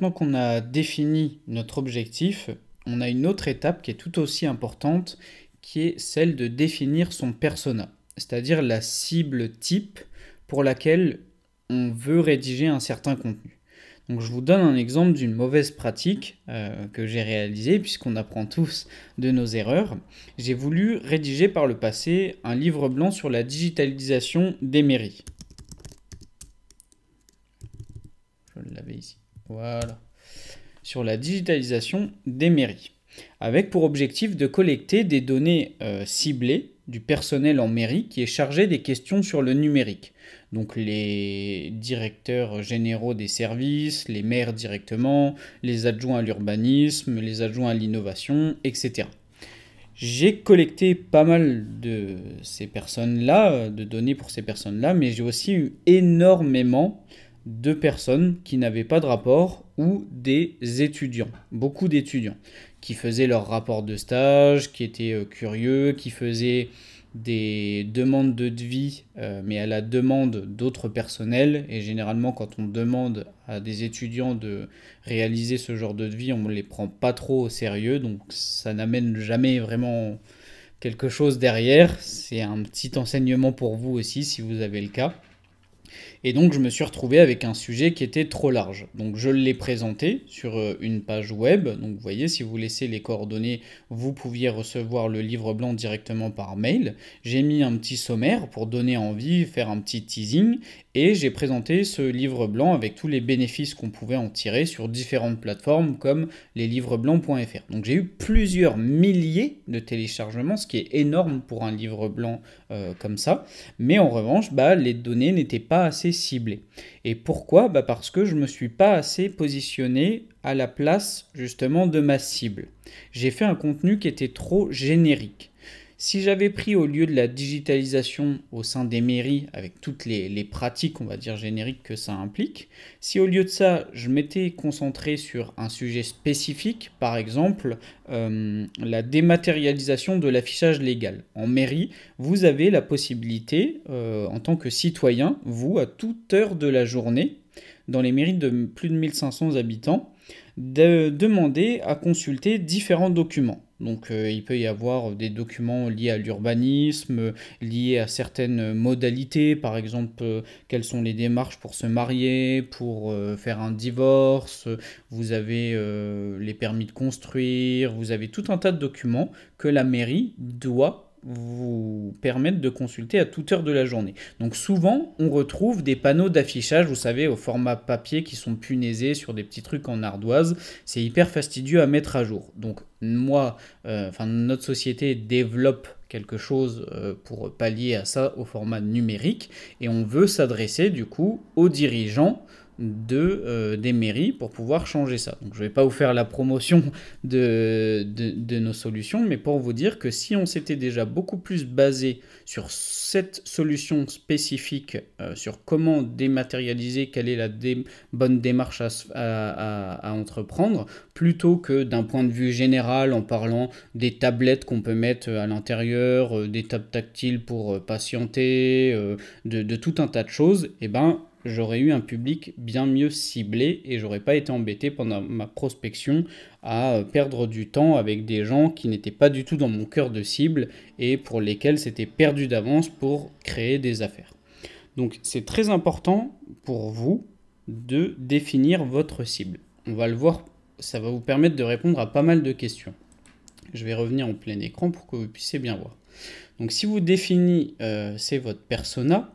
maintenant qu'on a défini notre objectif, on a une autre étape qui est tout aussi importante, qui est celle de définir son persona, c'est-à-dire la cible type pour laquelle on veut rédiger un certain contenu. Donc je vous donne un exemple d'une mauvaise pratique euh, que j'ai réalisée, puisqu'on apprend tous de nos erreurs. J'ai voulu rédiger par le passé un livre blanc sur la digitalisation des mairies. Voilà. Sur la digitalisation des mairies, avec pour objectif de collecter des données euh, ciblées du personnel en mairie qui est chargé des questions sur le numérique. Donc les directeurs généraux des services, les maires directement, les adjoints à l'urbanisme, les adjoints à l'innovation, etc. J'ai collecté pas mal de ces personnes-là, euh, de données pour ces personnes-là, mais j'ai aussi eu énormément de personnes qui n'avaient pas de rapport ou des étudiants, beaucoup d'étudiants, qui faisaient leur rapport de stage, qui étaient euh, curieux, qui faisaient des demandes de devis, euh, mais à la demande d'autres personnels. Et généralement, quand on demande à des étudiants de réaliser ce genre de devis, on ne les prend pas trop au sérieux, donc ça n'amène jamais vraiment quelque chose derrière. C'est un petit enseignement pour vous aussi, si vous avez le cas. Et donc je me suis retrouvé avec un sujet qui était trop large. Donc je l'ai présenté sur euh, une page web. Donc vous voyez, si vous laissez les coordonnées, vous pouviez recevoir le livre blanc directement par mail. J'ai mis un petit sommaire pour donner envie, faire un petit teasing. Et j'ai présenté ce livre blanc avec tous les bénéfices qu'on pouvait en tirer sur différentes plateformes comme leslivresblancs.fr. Donc j'ai eu plusieurs milliers de téléchargements, ce qui est énorme pour un livre blanc euh, comme ça. Mais en revanche, bah, les données n'étaient pas assez ciblé. Et pourquoi bah, Parce que je ne me suis pas assez positionné à la place justement de ma cible. J'ai fait un contenu qui était trop générique. Si j'avais pris au lieu de la digitalisation au sein des mairies, avec toutes les, pratiques, on va dire génériques, que ça implique, si au lieu de ça, je m'étais concentré sur un sujet spécifique, par exemple euh, la dématérialisation de l'affichage légal. En mairie, vous avez la possibilité, euh, en tant que citoyen, vous, à toute heure de la journée, dans les mairies de plus de 1500 habitants, de demander à consulter différents documents. Donc euh, il peut y avoir des documents liés à l'urbanisme, euh, liés à certaines modalités, par exemple euh, quelles sont les démarches pour se marier, pour faire un divorce, vous avez les permis de construire, vous avez tout un tas de documents que la mairie doit vous permettre de consulter à toute heure de la journée. Donc souvent, on retrouve des panneaux d'affichage, vous savez, au format papier qui sont punaisés sur des petits trucs en ardoise. C'est hyper fastidieux à mettre à jour. Donc moi, euh, enfin notre société développe quelque chose euh, pour pallier à ça au format numérique et on veut s'adresser du coup aux dirigeants de, euh, des mairies pour pouvoir changer ça. Donc je ne vais pas vous faire la promotion de, de, nos solutions, mais pour vous dire que si on s'était déjà beaucoup plus basé sur cette solution spécifique, euh, sur comment dématérialiser, quelle est la bonne démarche à, entreprendre, plutôt que d'un point de vue général en parlant des tablettes qu'on peut mettre à l'intérieur, euh, des tables tactiles pour patienter, de, tout un tas de choses, et eh ben j'aurais eu un public bien mieux ciblé et j'aurais pas été embêté pendant ma prospection à perdre du temps avec des gens qui n'étaient pas du tout dans mon cœur de cible et pour lesquels c'était perdu d'avance pour créer des affaires. Donc c'est très important pour vous de définir votre cible. On va le voir, ça va vous permettre de répondre à pas mal de questions. Je vais revenir en plein écran pour que vous puissiez bien voir. Donc si vous définissez euh, votre persona,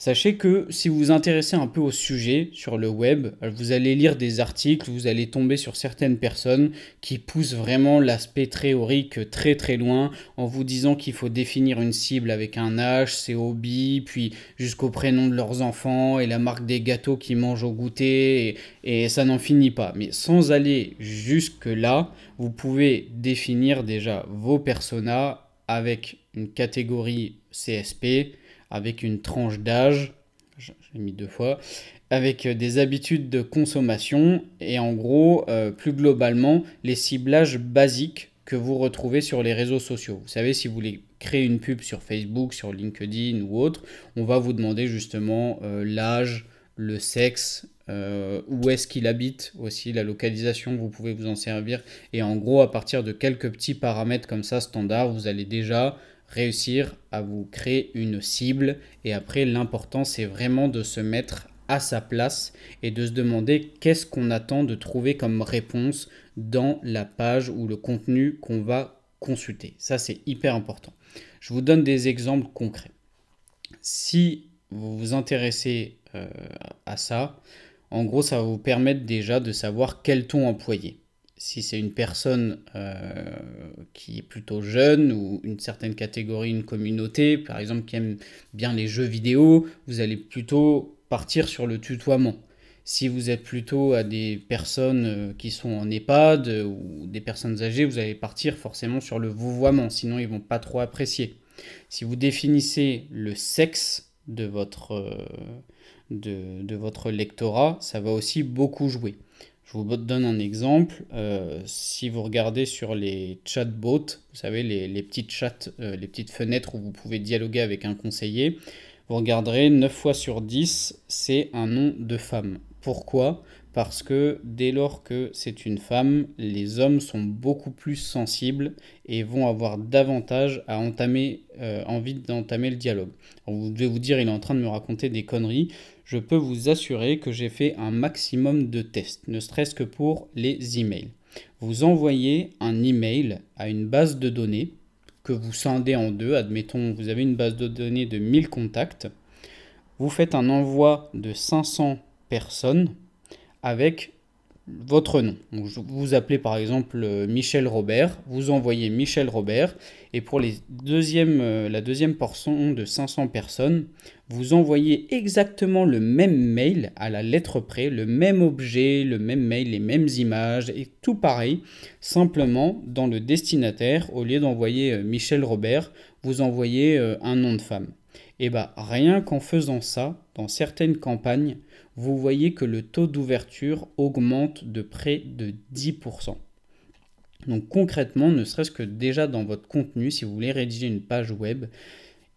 Sachez que si vous vous intéressez un peu au sujet sur le web, vous allez lire des articles, vous allez tomber sur certaines personnes qui poussent vraiment l'aspect théorique très très loin en vous disant qu'il faut définir une cible avec un âge, ses hobbies, puis jusqu'au prénom de leurs enfants et la marque des gâteaux qu'ils mangent au goûter et, et ça n'en finit pas. Mais sans aller jusque là, vous pouvez définir déjà vos personas avec une catégorie CSP avec une tranche d'âge, j'ai mis deux fois, avec euh, des habitudes de consommation et en gros, euh, plus globalement, les ciblages basiques que vous retrouvez sur les réseaux sociaux. Vous savez, si vous voulez créer une pub sur Facebook, sur LinkedIn ou autre, on va vous demander justement euh, l'âge, le sexe, où est-ce qu'il habite aussi, la localisation, vous pouvez vous en servir. Et en gros, à partir de quelques petits paramètres comme ça, standard, vous allez déjà réussir à vous créer une cible. Et après, l'important, c'est vraiment de se mettre à sa place et de se demander qu'est-ce qu'on attend de trouver comme réponse dans la page ou le contenu qu'on va consulter. Ça, c'est hyper important. Je vous donne des exemples concrets. Si vous vous intéressez euh, à ça, en gros, ça va vous permettre déjà de savoir quel ton employer si c'est une personne euh, qui est plutôt jeune ou une certaine catégorie, une communauté, par exemple qui aime bien les jeux vidéo, vous allez plutôt partir sur le tutoiement. Si vous êtes plutôt à des personnes euh, qui sont en EHPAD ou des personnes âgées, vous allez partir forcément sur le vouvoiement, sinon ils vont pas trop apprécier. Si vous définissez le sexe de votre, euh, de votre lectorat, ça va aussi beaucoup jouer. Je vous donne un exemple. Euh, si vous regardez sur les chatbots, vous savez, les, petites chats, euh, les petites fenêtres où vous pouvez dialoguer avec un conseiller, vous regarderez 9 fois sur 10, c'est un nom de femme. Pourquoi Parce que dès lors que c'est une femme, les hommes sont beaucoup plus sensibles et vont avoir davantage à entamer, euh, envie d'entamer le dialogue. vous devez vous dire, il est en train de me raconter des conneries je peux vous assurer que j'ai fait un maximum de tests, ne serait-ce que pour les emails. Vous envoyez un email à une base de données que vous scindez en deux. Admettons, vous avez une base de données de 1000 contacts. Vous faites un envoi de 500 personnes avec votre nom. vous appelez par exemple euh, Michel Robert, vous envoyez Michel Robert, et pour les euh, la deuxième portion de 500 personnes, vous envoyez exactement le même mail à la lettre près, le même objet, le même mail, les mêmes images, et tout pareil, simplement dans le destinataire, au lieu d'envoyer euh, Michel Robert, vous envoyez un nom de femme. Et eh bien, rien qu'en faisant ça, dans certaines campagnes, vous voyez que le taux d'ouverture augmente de près de 10%. Donc concrètement, ne serait-ce que déjà dans votre contenu, si vous voulez rédiger une page web,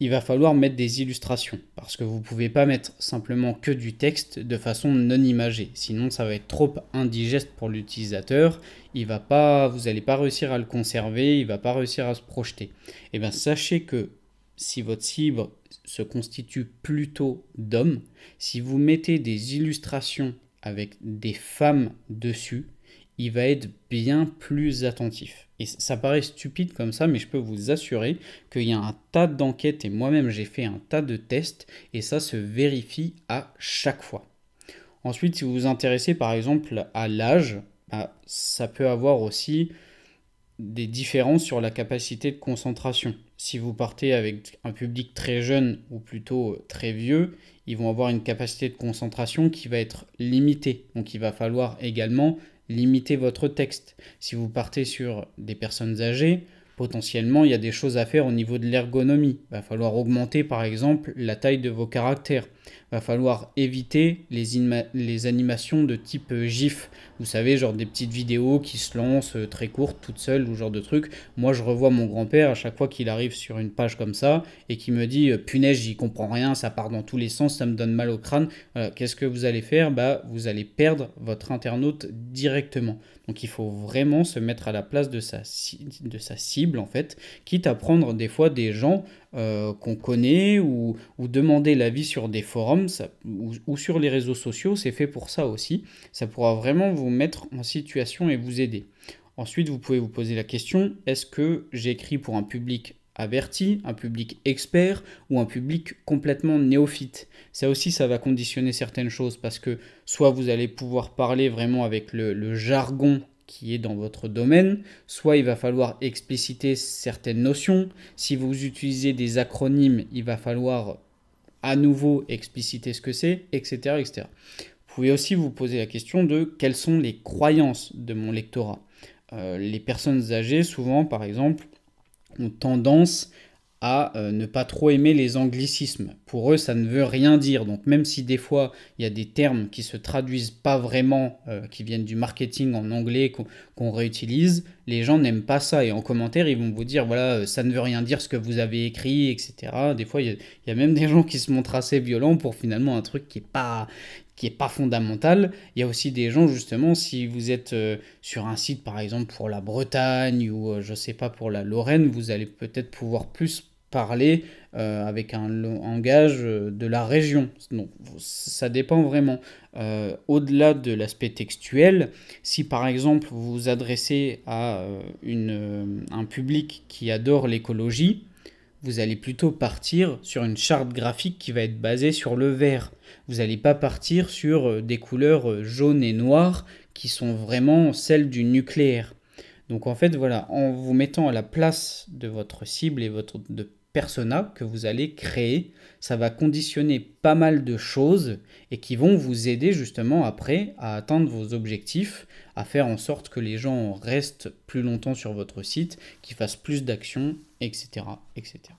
il va falloir mettre des illustrations parce que vous ne pouvez pas mettre simplement que du texte de façon non imagée. Sinon, ça va être trop indigeste pour l'utilisateur. Il va pas, vous n'allez pas réussir à le conserver, il va pas réussir à se projeter. Et eh bien, sachez que si votre cible se constitue plutôt d'hommes, si vous mettez des illustrations avec des femmes dessus, il va être bien plus attentif. Et ça paraît stupide comme ça, mais je peux vous assurer qu'il y a un tas d'enquêtes, et moi-même j'ai fait un tas de tests, et ça se vérifie à chaque fois. Ensuite, si vous vous intéressez par exemple à l'âge, bah, ça peut avoir aussi des différences sur la capacité de concentration. Si vous partez avec un public très jeune ou plutôt euh, très vieux, ils vont avoir une capacité de concentration qui va être limitée. Donc il va falloir également limiter votre texte. Si vous partez sur des personnes âgées, potentiellement, il y a des choses à faire au niveau de l'ergonomie. Il va falloir augmenter, par exemple, la taille de vos caractères. Il va falloir éviter les, animations de type euh, GIF. Vous savez, genre des petites vidéos qui se lancent euh, très courtes, toutes seules, ou genre de trucs. Moi, je revois mon grand-père à chaque fois qu'il arrive sur une page comme ça et qui me dit euh, Punaise, j'y comprends rien, ça part dans tous les sens, ça me donne mal au crâne. Qu'est-ce que vous allez faire bah, Vous allez perdre votre internaute directement. Donc, il faut vraiment se mettre à la place de sa cible en fait, quitte à prendre des fois des gens euh, qu'on connaît ou, demander l'avis sur des forums ou, sur les réseaux sociaux, c'est fait pour ça aussi. Ça pourra vraiment vous mettre en situation et vous aider. Ensuite, vous pouvez vous poser la question, est-ce que j'écris pour un public averti, un public expert ou un public complètement néophyte. Ça aussi, ça va conditionner certaines choses parce que soit vous allez pouvoir parler vraiment avec le jargon qui est dans votre domaine, soit il va falloir expliciter certaines notions. Si vous utilisez des acronymes, il va falloir à nouveau expliciter ce que c'est, etc., etc. Vous pouvez aussi vous poser la question de quelles sont les croyances de mon lectorat. Euh, les personnes âgées, souvent par exemple, ont tendance à euh, ne pas trop aimer les anglicismes pour eux, ça ne veut rien dire. Donc même si des fois, il y a des termes qui se traduisent pas vraiment, euh, qui viennent du marketing en anglais, qu'on réutilise, les gens n'aiment pas ça. Et en commentaire, ils vont vous dire, voilà, euh, ça ne veut rien dire ce que vous avez écrit, etc. Des fois, il y, a, même des gens qui se montrent assez violents pour finalement un truc qui est pas qui n'est pas fondamental. Il y a aussi des gens, justement, si vous êtes euh, sur un site, par exemple, pour la Bretagne ou, je je sais pas, pour la Lorraine, vous allez peut-être pouvoir plus parler euh, avec un langage euh, de la région. Donc ça dépend vraiment. Euh, au-delà de l'aspect textuel, si par exemple vous vous adressez à une, un public qui adore l'écologie, vous allez plutôt partir sur une charte graphique qui va être basée sur le vert. Vous n'allez pas partir sur des couleurs jaunes et noires qui sont vraiment celles du nucléaire. Donc en fait, voilà, en vous mettant à la place de votre cible et votre, de, persona que vous allez créer. Ça va conditionner pas mal de choses et qui vont vous aider justement après à atteindre vos objectifs, à faire en sorte que les gens restent plus longtemps sur votre site, qu'ils fassent plus d'actions, etc., etc.